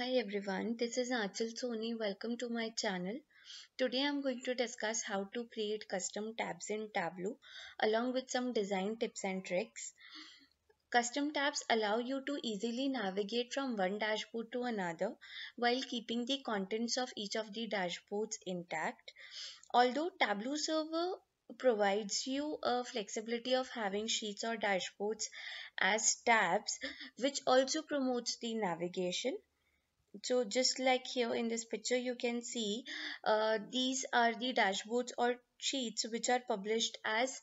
Hi everyone, this is Achal Soni. Welcome to my channel. Today I'm going to discuss how to create custom tabs in Tableau along with some design tips and tricks. Custom tabs allow you to easily navigate from one dashboard to another while keeping the contents of each of the dashboards intact. Although Tableau server provides you a flexibility of having sheets or dashboards as tabs which also promotes the navigation so just like here in this picture you can see uh, these are the dashboards or sheets which are published as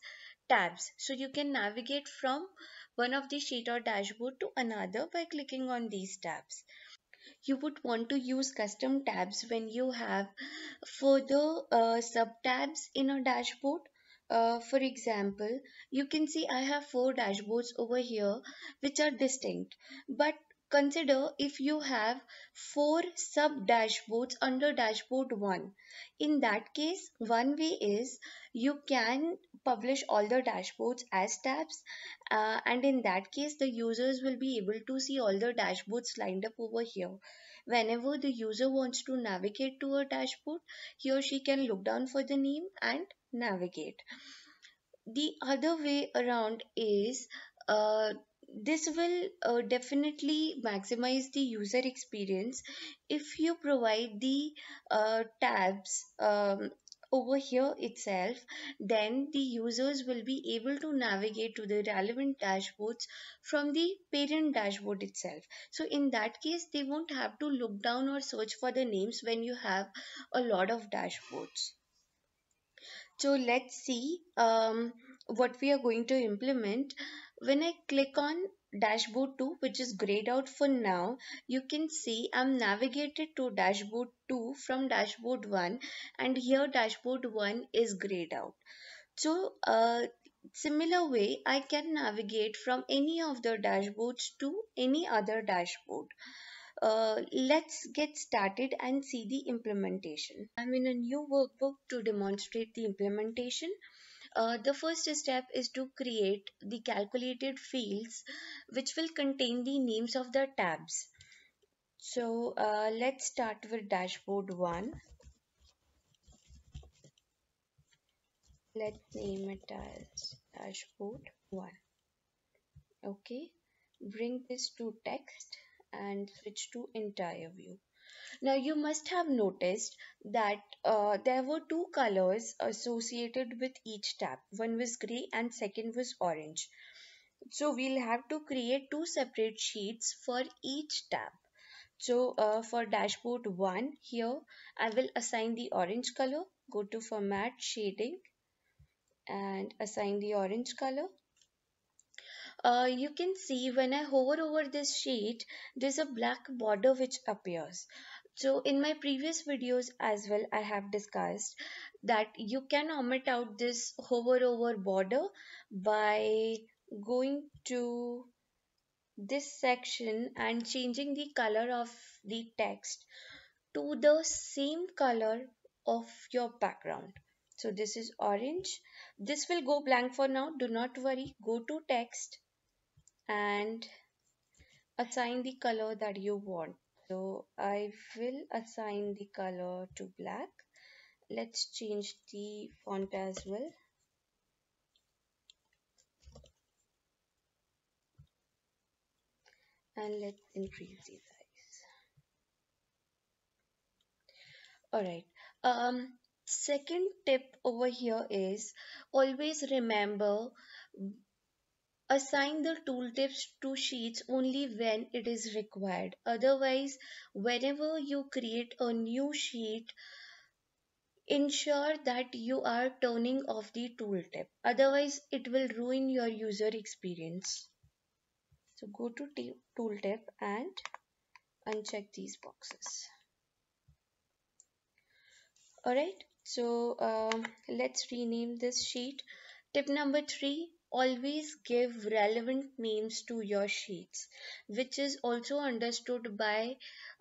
tabs so you can navigate from one of the sheet or dashboard to another by clicking on these tabs you would want to use custom tabs when you have further uh, sub tabs in a dashboard uh, for example, you can see I have four dashboards over here which are distinct but Consider if you have four sub dashboards under dashboard 1. In that case, one way is you can publish all the dashboards as tabs uh, and in that case the users will be able to see all the dashboards lined up over here. Whenever the user wants to navigate to a dashboard, he or she can look down for the name and navigate. The other way around is uh, this will uh, definitely maximize the user experience if you provide the uh, tabs um, over here itself then the users will be able to navigate to the relevant dashboards from the parent dashboard itself so in that case they won't have to look down or search for the names when you have a lot of dashboards so let's see um, what we are going to implement when I click on dashboard 2 which is grayed out for now you can see I'm navigated to dashboard 2 from dashboard 1 and here dashboard 1 is grayed out. So uh, similar way I can navigate from any of the dashboards to any other dashboard. Uh, let's get started and see the implementation. I'm in a new workbook to demonstrate the implementation uh, the first step is to create the calculated fields which will contain the names of the tabs. So uh, let's start with dashboard 1. Let's name it as dashboard 1. Okay, bring this to text and switch to entire view. Now, you must have noticed that uh, there were two colors associated with each tab. One was gray and second was orange. So, we'll have to create two separate sheets for each tab. So, uh, for dashboard 1 here, I will assign the orange color. Go to format, shading and assign the orange color uh, you can see when I hover over this sheet, there's a black border which appears. So in my previous videos as well, I have discussed that you can omit out this hover over border by going to this section and changing the color of the text to the same color of your background. So this is orange. This will go blank for now. Do not worry. Go to text and assign the color that you want. So I will assign the color to black. Let's change the font as well. And let's increase the size. Alright. Um, second tip over here is always remember Assign the tooltips to sheets only when it is required. Otherwise, whenever you create a new sheet, ensure that you are turning off the tooltip. Otherwise, it will ruin your user experience. So go to tooltip and uncheck these boxes. Alright, so um, let's rename this sheet. Tip number three, always give relevant names to your sheets, which is also understood by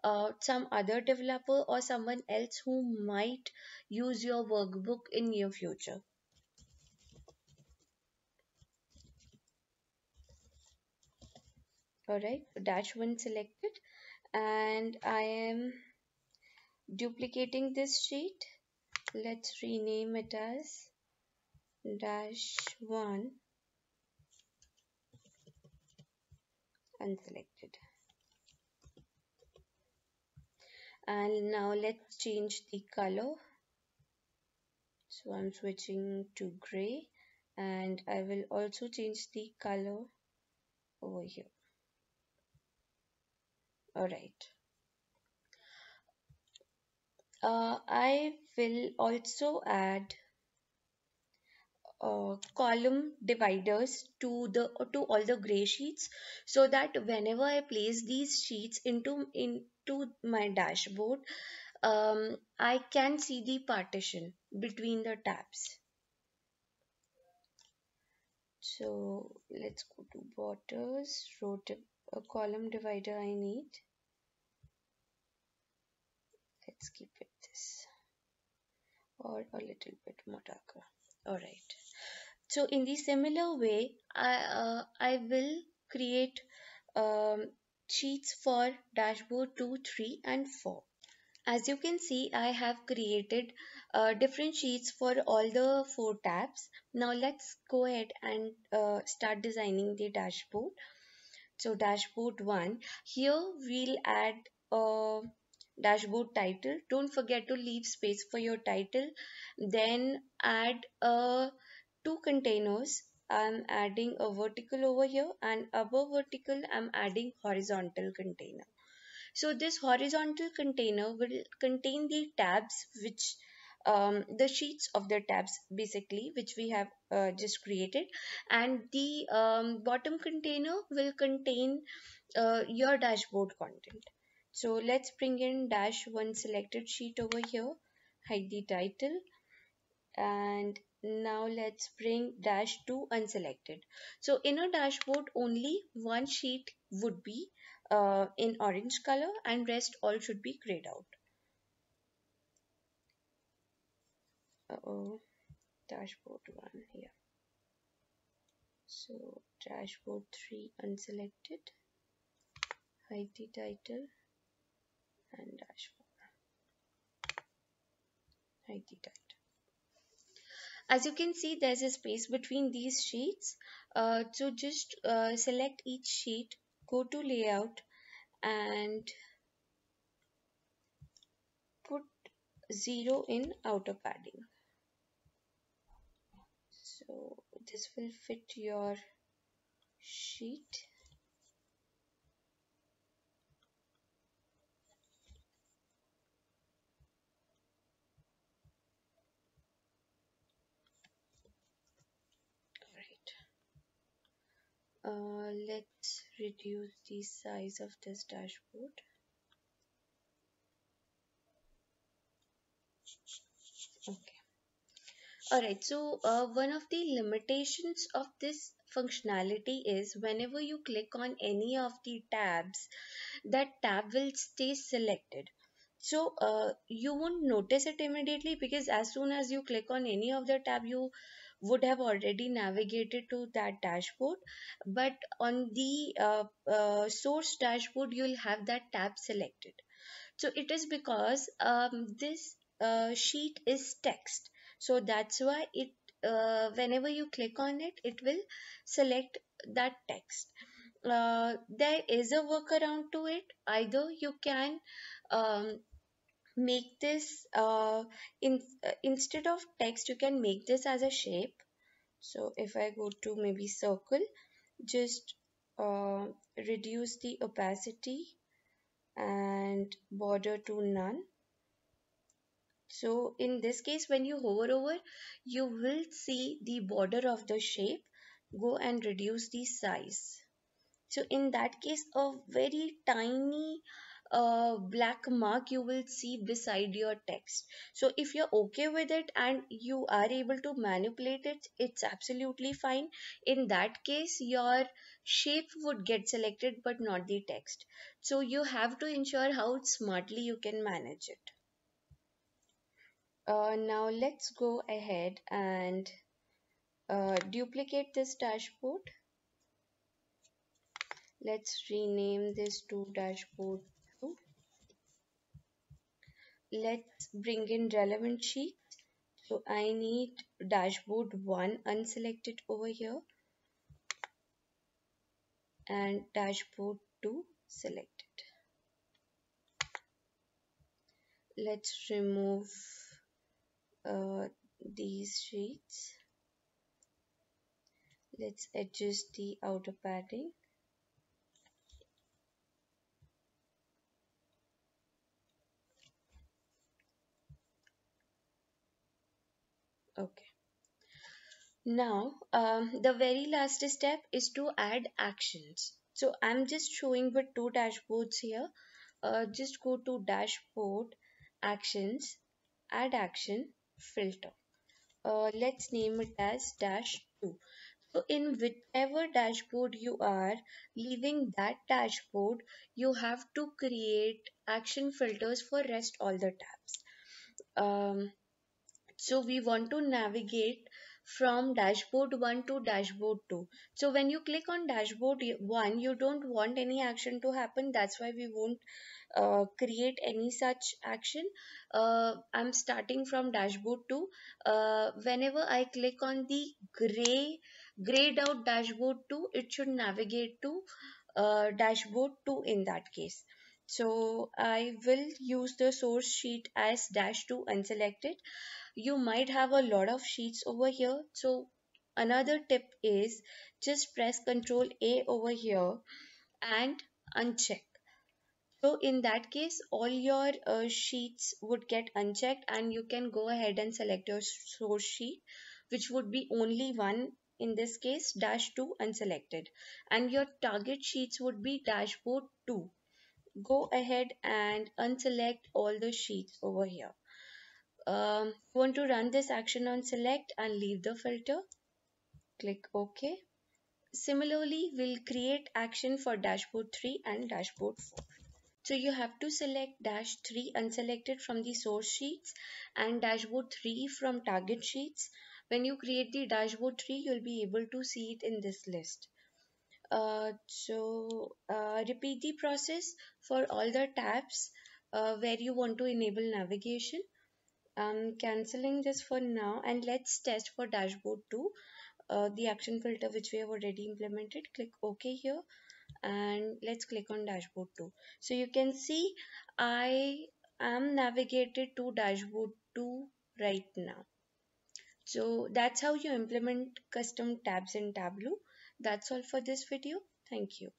uh, some other developer or someone else who might use your workbook in your future. Alright, dash 1 selected and I am duplicating this sheet. Let's rename it as dash 1 and selected and now let's change the color so I'm switching to gray and I will also change the color over here alright uh, I will also add uh, column dividers to the to all the gray sheets so that whenever I place these sheets into into my dashboard um, I can see the partition between the tabs so let's go to borders row a uh, column divider I need let's keep it this or a little bit more darker all right so in the similar way, I, uh, I will create um, sheets for dashboard 2, 3 and 4. As you can see, I have created uh, different sheets for all the four tabs. Now let's go ahead and uh, start designing the dashboard. So dashboard 1, here we'll add a uh, dashboard title. Don't forget to leave space for your title. Then add a two containers I'm adding a vertical over here and above vertical I'm adding horizontal container. So this horizontal container will contain the tabs which um, the sheets of the tabs basically which we have uh, just created and the um, bottom container will contain uh, your dashboard content. So let's bring in dash one selected sheet over here, hide the title and now let's bring dash two unselected. So in a dashboard only one sheet would be uh, in orange color and rest all should be grayed out. Uh oh, dashboard 1 here. So dashboard 3 unselected, hide the title and dashboard, hide the title as you can see there's a space between these sheets uh, so just uh, select each sheet go to layout and put 0 in outer padding so this will fit your sheet Uh, let's reduce the size of this dashboard okay all right so uh, one of the limitations of this functionality is whenever you click on any of the tabs that tab will stay selected so uh, you won't notice it immediately because as soon as you click on any of the tab you would have already navigated to that dashboard but on the uh, uh, source dashboard you'll have that tab selected so it is because um, this uh, sheet is text so that's why it uh, whenever you click on it it will select that text uh, there is a workaround to it either you can um, make this uh, in uh, instead of text you can make this as a shape so if I go to maybe circle just uh, reduce the opacity and border to none so in this case when you hover over you will see the border of the shape go and reduce the size so in that case a very tiny a black mark you will see beside your text. So if you're okay with it and you are able to manipulate it, it's absolutely fine. In that case, your shape would get selected but not the text. So you have to ensure how smartly you can manage it. Uh, now let's go ahead and uh, duplicate this dashboard let's rename this to dashboard let's bring in relevant sheets. So I need dashboard 1 unselected over here and dashboard 2 selected. Let's remove uh, these sheets. Let's adjust the outer padding. Okay. Now, um, the very last step is to add actions. So I'm just showing with two dashboards here. Uh, just go to dashboard, actions, add action, filter. Uh, let's name it as dash 2. So in whichever dashboard you are leaving that dashboard, you have to create action filters for rest all the tabs. Um, so we want to navigate from dashboard 1 to dashboard 2. So when you click on dashboard 1, you don't want any action to happen. That's why we won't uh, create any such action. Uh, I'm starting from dashboard 2. Uh, whenever I click on the gray, grayed out dashboard 2, it should navigate to uh, dashboard 2 in that case. So I will use the source sheet as dash to unselected. You might have a lot of sheets over here. So another tip is just press control A over here and uncheck. So in that case, all your uh, sheets would get unchecked and you can go ahead and select your source sheet, which would be only one in this case dash 2 unselected and your target sheets would be dashboard 2 go ahead and unselect all the sheets over here. Um, you want to run this action on select and leave the filter. Click OK. Similarly, we'll create action for dashboard 3 and dashboard 4. So you have to select dash 3 unselected from the source sheets and dashboard 3 from target sheets. When you create the dashboard 3, you'll be able to see it in this list. Uh, so uh, repeat the process for all the tabs uh, where you want to enable navigation I'm cancelling this for now and let's test for dashboard 2 uh, the action filter which we have already implemented click OK here and let's click on dashboard 2 so you can see I am navigated to dashboard 2 right now so that's how you implement custom tabs in Tableau that's all for this video. Thank you.